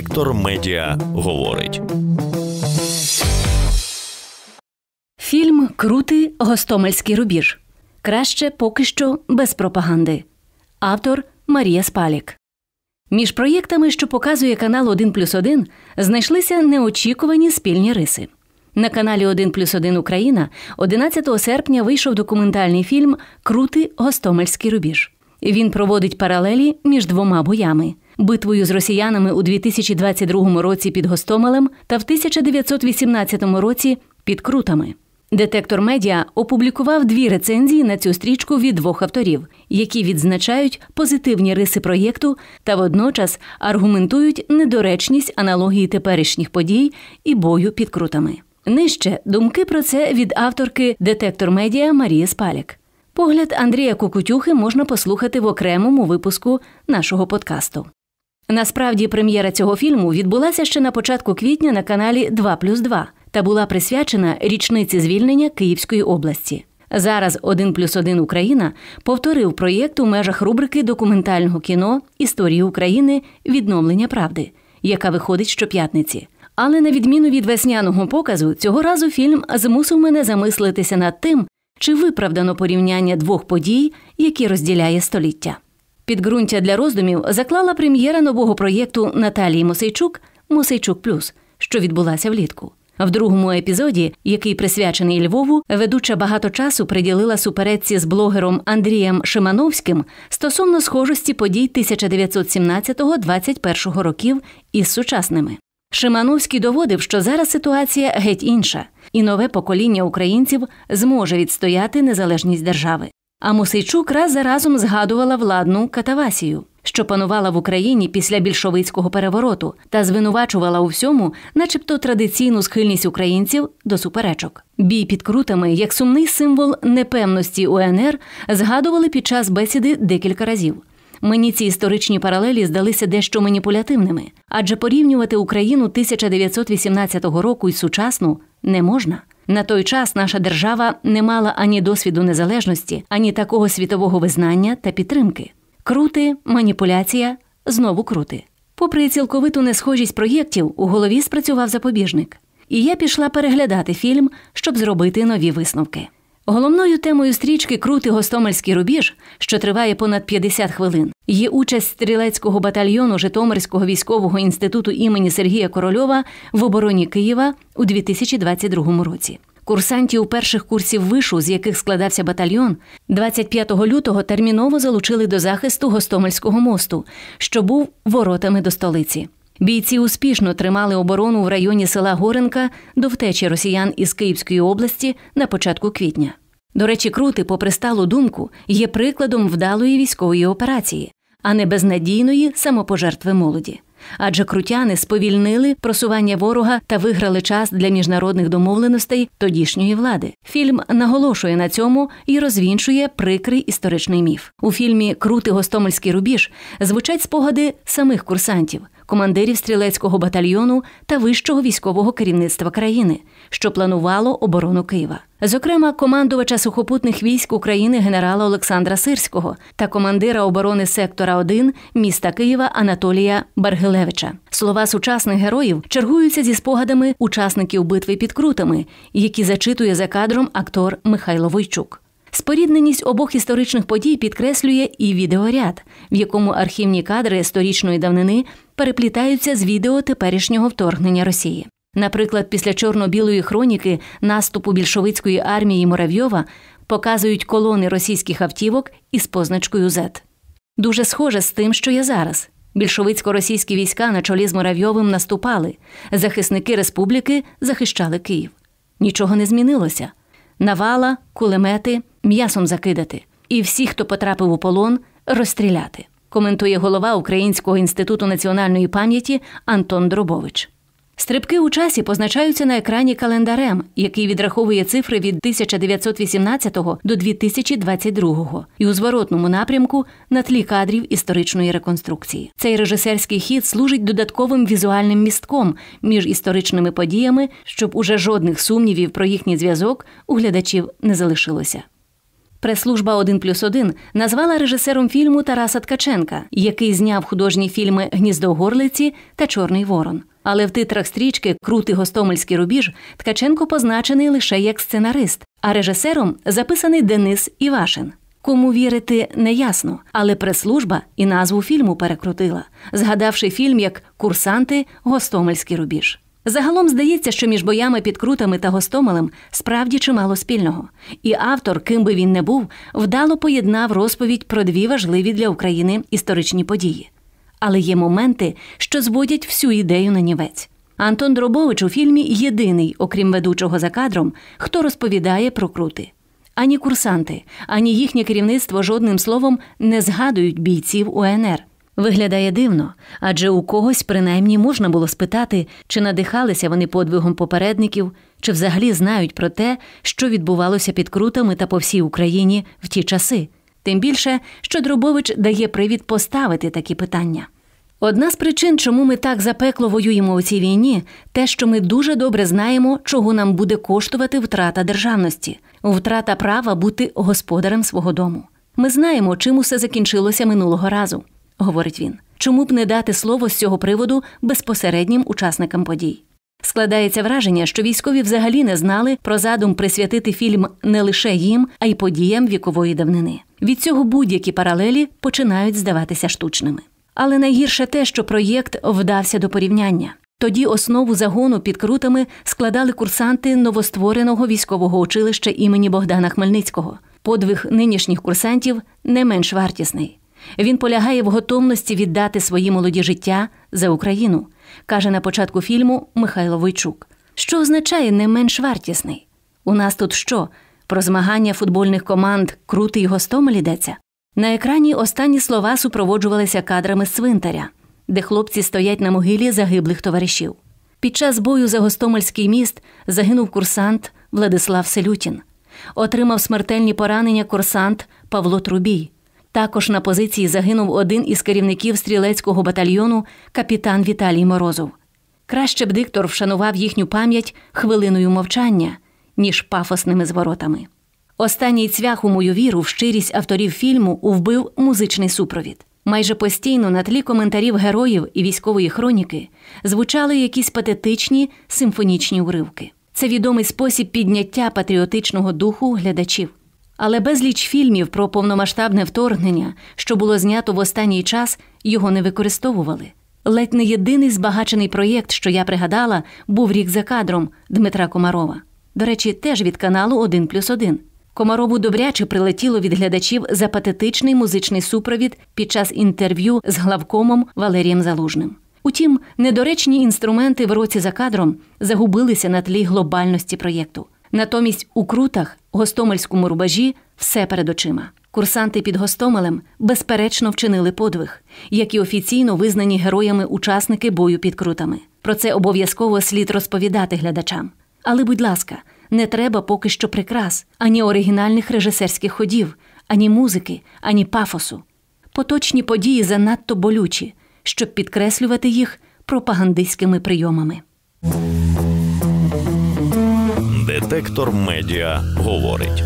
Сектор медіа говорить. Фільм Крутий Гостомельський рубіж. Краще поки що без пропаганди. Автор Марія Спалік. Між проєктами, що показує канал 1 плюс 1, знайшлися неочікувані спільні риси. На каналі 1 плюс 1 Україна 11 серпня вийшов документальний фільм Крути Гостомельський рубіж. Він проводить паралелі між двома боями битвою з росіянами у 2022 році під Гостомелем та в 1918 році під Крутами. Детектор медіа опублікував дві рецензії на цю стрічку від двох авторів, які відзначають позитивні риси проєкту та водночас аргументують недоречність аналогії теперішніх подій і бою під крутами. Нижче думки про це від авторки детектор медіа Марії Спалік. Погляд Андрія Кукутюхи можна послухати в окремому випуску нашого подкасту. Насправді, прем'єра цього фільму відбулася ще на початку квітня на каналі «2 плюс 2» та була присвячена річниці звільнення Київської області. Зараз «1 плюс 1 Україна повторив проєкт у межах рубрики документального кіно Історії України Відновлення правди, яка виходить щоп'ятниці. Але на відміну від весняного показу, цього разу фільм змусив мене замислитися над тим, чи виправдано порівняння двох подій, які розділяє століття. Підґрунтя для роздумів заклала прем'єра нового проєкту Наталії Мосейчук Мосейчук Плюс, що відбулася влітку. В другому епізоді, який присвячений Львову, ведуча багато часу приділила суперечці з блогером Андрієм Шимановським стосовно схожості подій 1917-21 років із сучасними. Шимановський доводив, що зараз ситуація геть інша, і нове покоління українців зможе відстояти незалежність держави. А Мусейчук раз за разом згадувала владну катавасію, що панувала в Україні після більшовицького перевороту, та звинувачувала у всьому, начебто, традиційну схильність українців до суперечок. Бій під крутами, як сумний символ непевності УНР, згадували під час бесіди декілька разів. Мені ці історичні паралелі здалися дещо маніпулятивними, адже порівнювати Україну 1918 року із сучасну не можна. На той час наша держава не мала ані досвіду незалежності, ані такого світового визнання та підтримки. Крути, маніпуляція, знову крути. Попри цілковиту несхожість проєктів, у голові спрацював запобіжник. І я пішла переглядати фільм, щоб зробити нові висновки. Головною темою стрічки Крути Гостомельський рубіж, що триває понад 50 хвилин, Її участь стрілецького батальйону Житомирського військового інституту імені Сергія Корольова в обороні Києва у 2022 році. Курсантів перших курсів вишу, з яких складався батальйон, 25 лютого терміново залучили до захисту Гостомельського мосту, що був воротами до столиці. Бійці успішно тримали оборону в районі села Горенка до втечі росіян із Київської області на початку квітня. До речі, крути, попри сталу думку, є прикладом вдалої військової операції, а не безнадійної самопожертви молоді. Адже крутяни сповільнили просування ворога та виграли час для міжнародних домовленостей тодішньої влади. Фільм наголошує на цьому і розвінчує прикрий історичний міф. У фільмі Крути Гостомельський рубіж звучать спогади самих курсантів командирів стрілецького батальйону та вищого військового керівництва країни, що планувало оборону Києва, зокрема командувача сухопутних військ України генерала Олександра Сирського та командира оборони сектора 1 міста Києва Анатолія Баргилевича. Слова сучасних героїв чергуються зі спогадами учасників битви під крутами, які зачитує за кадром актор Михайло Войчук. Спорідненість обох історичних подій підкреслює і відеоряд, в якому архівні кадри сторічної давнини переплітаються з відео теперішнього вторгнення Росії. Наприклад, після чорно-білої хроніки наступу більшовицької армії Муравйова показують колони російських автівок із позначкою «З». Дуже схоже з тим, що є зараз. Більшовицько-російські війська на чолі з Муравйовим наступали. Захисники республіки захищали Київ. Нічого не змінилося. Навала, кулемети, м'ясом закидати. І всі, хто потрапив у полон, розстріляти коментує голова Українського інституту національної пам'яті Антон Дробович. Стрибки у часі позначаються на екрані календарем, який відраховує цифри від 1918 до 2022 і у зворотному напрямку на тлі кадрів історичної реконструкції. Цей режисерський хід служить додатковим візуальним містком між історичними подіями, щоб уже жодних сумнівів про їхній зв'язок у глядачів не залишилося. Прес-служба 1 плюс 1 назвала режисером фільму Тараса Ткаченка, який зняв художні фільми Гніздо горлиці та Чорний Ворон. Але в титрах стрічки Крутий Гостомельський рубіж Ткаченко позначений лише як сценарист, а режисером записаний Денис Івашин. Кому вірити не ясно. але прес-служба і назву фільму перекрутила, згадавши фільм як Курсанти Гостомельський рубіж. Загалом здається, що між боями під крутами та гостомелем справді чимало спільного, і автор, ким би він не був, вдало поєднав розповідь про дві важливі для України історичні події. Але є моменти, що зводять всю ідею на нівець. Антон Дробович у фільмі єдиний, окрім ведучого за кадром, хто розповідає про крути. Ані курсанти, ані їхнє керівництво жодним словом не згадують бійців УНР. Виглядає дивно, адже у когось принаймні можна було спитати, чи надихалися вони подвигом попередників, чи взагалі знають про те, що відбувалося під крутами та по всій Україні в ті часи. Тим більше, що Дробович дає привід поставити такі питання. Одна з причин, чому ми так запекло воюємо у цій війні, те, що ми дуже добре знаємо, чого нам буде коштувати втрата державності, втрата права бути господарем свого дому. Ми знаємо, чим усе закінчилося минулого разу говорить він. Чому б не дати слово з цього приводу безпосереднім учасникам подій? Складається враження, що військові взагалі не знали про задум присвятити фільм не лише їм, а й подіям вікової давнини. Від цього будь-які паралелі починають здаватися штучними. Але найгірше те, що проєкт вдався до порівняння. Тоді основу загону під крутами складали курсанти новоствореного військового училища імені Богдана Хмельницького. Подвиг нинішніх курсантів не менш вартісний. Він полягає в готовності віддати свої молоді життя за Україну, каже на початку фільму Михайло Войчук. Що означає не менш вартісний? У нас тут що? Про змагання футбольних команд Крутий гостомель йдеться? На екрані останні слова супроводжувалися кадрами свинтаря, де хлопці стоять на могилі загиблих товаришів. Під час бою за Гостомельський міст загинув курсант Владислав Селютін, отримав смертельні поранення курсант Павло Трубій. Також на позиції загинув один із керівників стрілецького батальйону, капітан Віталій Морозов. Краще б диктор вшанував їхню пам'ять хвилиною мовчання, ніж пафосними зворотами. Останній цвях у мою віру в щирість авторів фільму увбив музичний супровід. Майже постійно на тлі коментарів героїв і військової хроніки звучали якісь патетичні симфонічні уривки. Це відомий спосіб підняття патріотичного духу глядачів але безліч фільмів про повномасштабне вторгнення, що було знято в останній час, його не використовували. Ледь не єдиний збагачений проєкт, що я пригадала, був рік за кадром Дмитра Комарова. До речі, теж від каналу «1 плюс 1». Комарову добряче прилетіло від глядачів за патетичний музичний супровід під час інтерв'ю з главкомом Валерієм Залужним. Утім, недоречні інструменти в році за кадром загубилися на тлі глобальності проєкту. Натомість у крутах, гостомельському рубажі, все перед очима. Курсанти під Гостомелем безперечно вчинили подвиг, які офіційно визнані героями учасники бою під крутами. Про це обов'язково слід розповідати глядачам. Але, будь ласка, не треба поки що прикрас, ані оригінальних режисерських ходів, ані музики, ані пафосу. Поточні події занадто болючі, щоб підкреслювати їх пропагандистськими прийомами. Детектор медіа говорить.